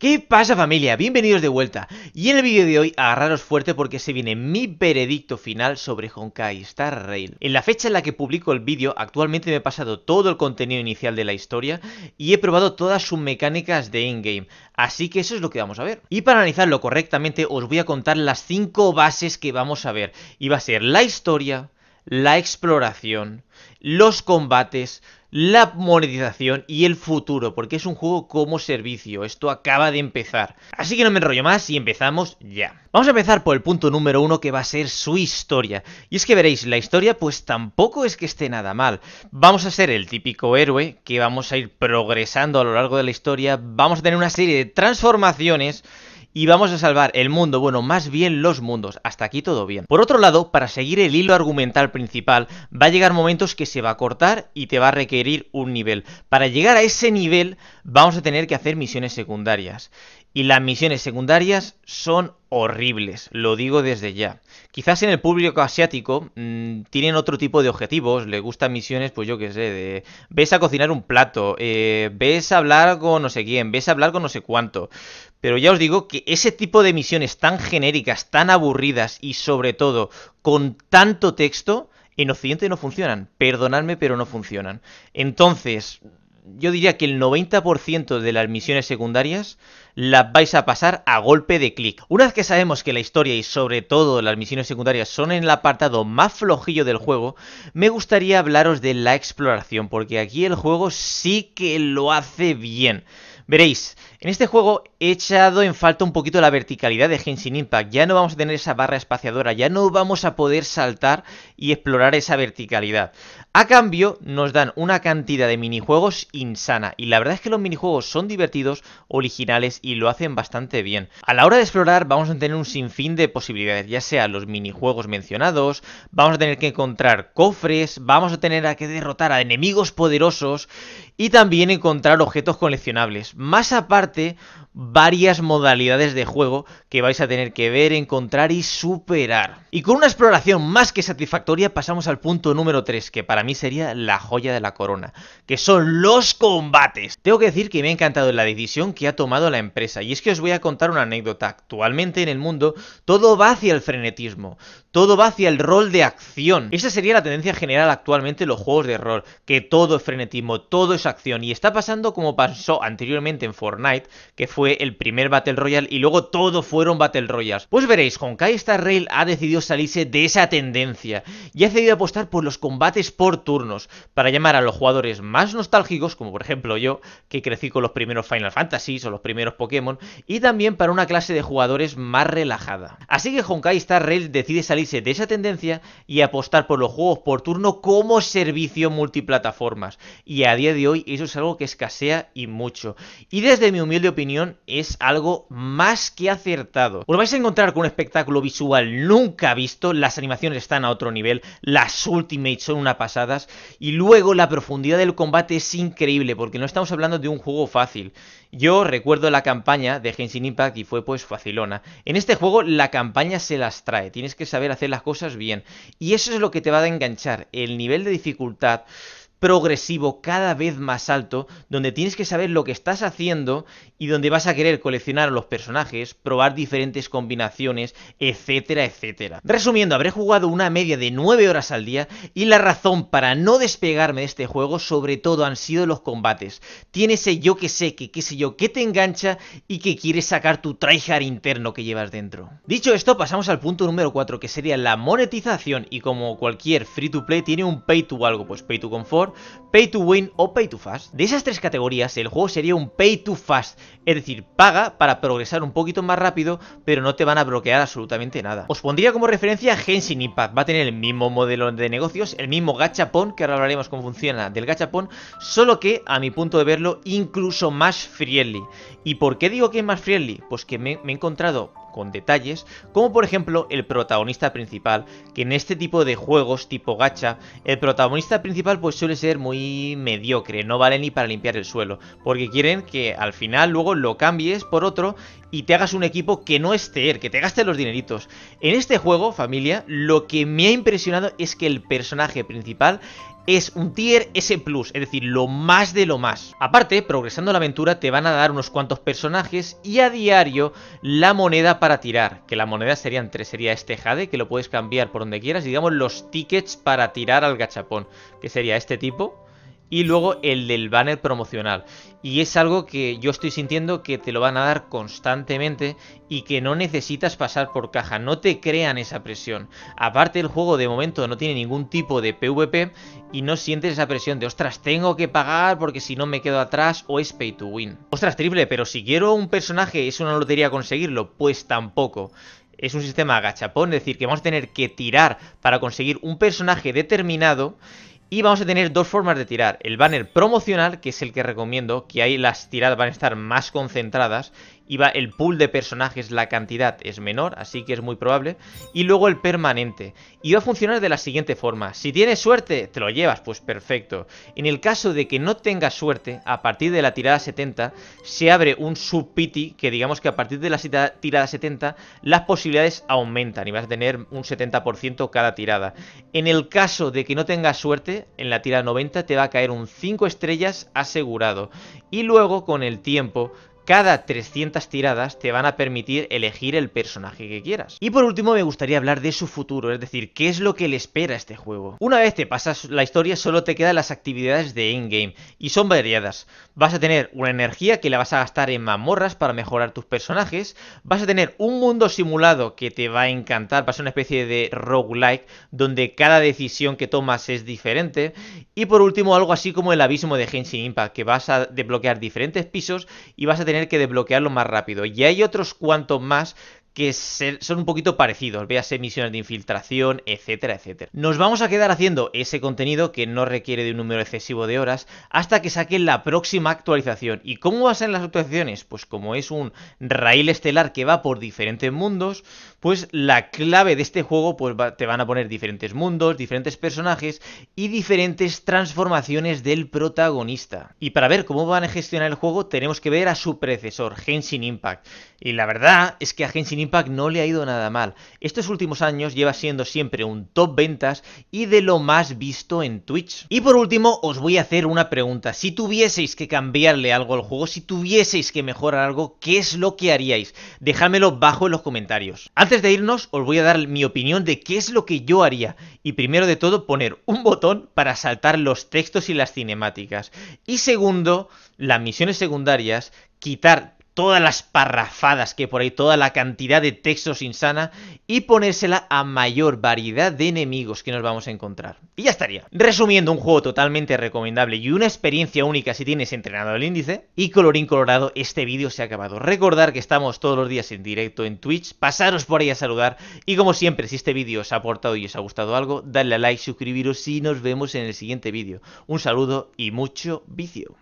¿Qué pasa familia? Bienvenidos de vuelta. Y en el vídeo de hoy agarraros fuerte porque se viene mi veredicto final sobre Honkai Star Rail. En la fecha en la que publico el vídeo actualmente me he pasado todo el contenido inicial de la historia y he probado todas sus mecánicas de in-game. Así que eso es lo que vamos a ver. Y para analizarlo correctamente os voy a contar las 5 bases que vamos a ver. Y va a ser la historia, la exploración, los combates, la monetización y el futuro, porque es un juego como servicio, esto acaba de empezar. Así que no me enrollo más y empezamos ya. Vamos a empezar por el punto número uno que va a ser su historia. Y es que veréis, la historia pues tampoco es que esté nada mal. Vamos a ser el típico héroe que vamos a ir progresando a lo largo de la historia, vamos a tener una serie de transformaciones y vamos a salvar el mundo, bueno, más bien los mundos. Hasta aquí todo bien. Por otro lado, para seguir el hilo argumental principal, va a llegar momentos que se va a cortar y te va a requerir un nivel. Para llegar a ese nivel, vamos a tener que hacer misiones secundarias y las misiones secundarias son horribles, lo digo desde ya. Quizás en el público asiático mm, tienen otro tipo de objetivos, Le gustan misiones, pues yo qué sé, de ves a cocinar un plato, eh, ves a hablar con no sé quién, ves a hablar con no sé cuánto. Pero ya os digo que ese tipo de misiones tan genéricas, tan aburridas y sobre todo con tanto texto, en Occidente no funcionan. Perdonadme, pero no funcionan. Entonces, yo diría que el 90% de las misiones secundarias las vais a pasar a golpe de clic. Una vez que sabemos que la historia y sobre todo las misiones secundarias son en el apartado más flojillo del juego, me gustaría hablaros de la exploración, porque aquí el juego sí que lo hace bien. Veréis, en este juego he echado en falta un poquito la verticalidad de Genshin Impact. Ya no vamos a tener esa barra espaciadora, ya no vamos a poder saltar y explorar esa verticalidad. A cambio, nos dan una cantidad de minijuegos insana, y la verdad es que los minijuegos son divertidos, originales y lo hacen bastante bien. A la hora de explorar vamos a tener un sinfín de posibilidades, ya sea los minijuegos mencionados, vamos a tener que encontrar cofres, vamos a tener a que derrotar a enemigos poderosos y también encontrar objetos coleccionables. Más aparte, varias modalidades de juego que vais a tener que ver, encontrar y superar. Y con una exploración más que satisfactoria pasamos al punto número 3, que para mí sería la joya de la corona, que son los combates. Tengo que decir que me ha encantado la decisión que ha tomado la empresa, y es que os voy a contar una anécdota. Actualmente en el mundo todo va hacia el frenetismo, todo va hacia el rol de acción. Esa sería la tendencia general actualmente en los juegos de rol, que todo es frenetismo, todo es acción, y está pasando como pasó anteriormente en Fortnite, que fue el primer Battle Royale, y luego todo fueron Battle Royales. Pues veréis, Honkai Star Rail ha decidido salirse de esa tendencia, y ha decidido apostar por los combates por turnos para llamar a los jugadores más nostálgicos, como por ejemplo yo, que crecí con los primeros Final Fantasy o los primeros Pokémon, y también para una clase de jugadores más relajada. Así que Honkai Star Rail decide salirse de esa tendencia y apostar por los juegos por turno como servicio multiplataformas. Y a día de hoy eso es algo que escasea y mucho. Y desde mi humilde opinión es algo más que acertado. Os vais a encontrar con un espectáculo visual nunca visto, las animaciones están a otro nivel, las Ultimate son una pasada y luego la profundidad del combate es increíble, porque no estamos hablando de un juego fácil. Yo recuerdo la campaña de Genshin Impact y fue pues facilona. En este juego la campaña se las trae, tienes que saber hacer las cosas bien. Y eso es lo que te va a enganchar, el nivel de dificultad progresivo cada vez más alto, donde tienes que saber lo que estás haciendo y donde vas a querer coleccionar a los personajes, probar diferentes combinaciones, etcétera, etcétera. Resumiendo, habré jugado una media de 9 horas al día y la razón para no despegarme de este juego sobre todo han sido los combates. Tiene ese yo que sé, que qué sé yo, que te engancha y que quieres sacar tu tryhard interno que llevas dentro. Dicho esto, pasamos al punto número 4, que sería la monetización y como cualquier free to play tiene un pay to algo, pues pay to confort, Pay to Win o Pay to Fast. De esas tres categorías, el juego sería un Pay to Fast, es decir, paga para progresar un poquito más rápido, pero no te van a bloquear absolutamente nada. Os pondría como referencia Genshin Impact, va a tener el mismo modelo de negocios, el mismo gachapon, que ahora hablaremos cómo funciona del gachapon, solo que, a mi punto de verlo, incluso más friendly. ¿Y por qué digo que es más friendly? Pues que me he encontrado con detalles, como por ejemplo el protagonista principal, que en este tipo de juegos tipo gacha, el protagonista principal pues suele ser muy mediocre, no vale ni para limpiar el suelo, porque quieren que al final luego lo cambies por otro y te hagas un equipo que no esté que te gaste los dineritos. En este juego, familia, lo que me ha impresionado es que el personaje principal es un tier S+, es decir, lo más de lo más. Aparte, progresando la aventura te van a dar unos cuantos personajes y a diario la moneda para tirar, que la moneda serían tres, sería este jade, que lo puedes cambiar por donde quieras, y digamos los tickets para tirar al gachapón, que sería este tipo, y luego el del banner promocional. Y es algo que yo estoy sintiendo que te lo van a dar constantemente y que no necesitas pasar por caja, no te crean esa presión. Aparte el juego de momento no tiene ningún tipo de PvP y no sientes esa presión de ostras, tengo que pagar porque si no me quedo atrás o es pay to win. Ostras, triple, pero si quiero un personaje es una lotería conseguirlo, pues tampoco es un sistema agachapón, es decir, que vamos a tener que tirar para conseguir un personaje determinado y vamos a tener dos formas de tirar. El banner promocional, que es el que recomiendo, que ahí las tiradas van a estar más concentradas iba el pool de personajes, la cantidad es menor, así que es muy probable. Y luego el permanente. Y va a funcionar de la siguiente forma. Si tienes suerte, te lo llevas, pues perfecto. En el caso de que no tengas suerte, a partir de la tirada 70, se abre un sub-pity que digamos que a partir de la tirada 70, las posibilidades aumentan y vas a tener un 70% cada tirada. En el caso de que no tengas suerte, en la tirada 90 te va a caer un 5 estrellas asegurado. Y luego con el tiempo cada 300 tiradas te van a permitir elegir el personaje que quieras. Y por último me gustaría hablar de su futuro, es decir, qué es lo que le espera a este juego. Una vez te pasas la historia solo te quedan las actividades de in-game y son variadas. Vas a tener una energía que la vas a gastar en mamorras para mejorar tus personajes, vas a tener un mundo simulado que te va a encantar, va a ser una especie de roguelike donde cada decisión que tomas es diferente y por último algo así como el abismo de Genshin Impact que vas a desbloquear diferentes pisos y vas a tener que desbloquearlo más rápido. Y hay otros cuantos más que son un poquito parecidos, veas misiones de infiltración, etcétera, etcétera. Nos vamos a quedar haciendo ese contenido que no requiere de un número excesivo de horas hasta que saquen la próxima actualización. ¿Y cómo va a ser las actualizaciones? Pues como es un raíl estelar que va por diferentes mundos, pues la clave de este juego pues te van a poner diferentes mundos, diferentes personajes y diferentes transformaciones del protagonista. Y para ver cómo van a gestionar el juego tenemos que ver a su predecesor, Genshin Impact. Y la verdad es que a Genshin Impact no le ha ido nada mal. Estos últimos años lleva siendo siempre un top ventas y de lo más visto en Twitch. Y por último, os voy a hacer una pregunta. Si tuvieseis que cambiarle algo al juego, si tuvieseis que mejorar algo, ¿qué es lo que haríais? Dejádmelo bajo en los comentarios. Antes de irnos, os voy a dar mi opinión de qué es lo que yo haría. Y primero de todo, poner un botón para saltar los textos y las cinemáticas. Y segundo, las misiones secundarias, quitar todas las parrafadas que por ahí, toda la cantidad de textos insana y ponérsela a mayor variedad de enemigos que nos vamos a encontrar. Y ya estaría. Resumiendo, un juego totalmente recomendable y una experiencia única si tienes entrenado el índice. Y colorín colorado, este vídeo se ha acabado. Recordar que estamos todos los días en directo en Twitch, pasaros por ahí a saludar y como siempre, si este vídeo os ha aportado y os ha gustado algo, dadle a like, suscribiros y nos vemos en el siguiente vídeo. Un saludo y mucho vicio.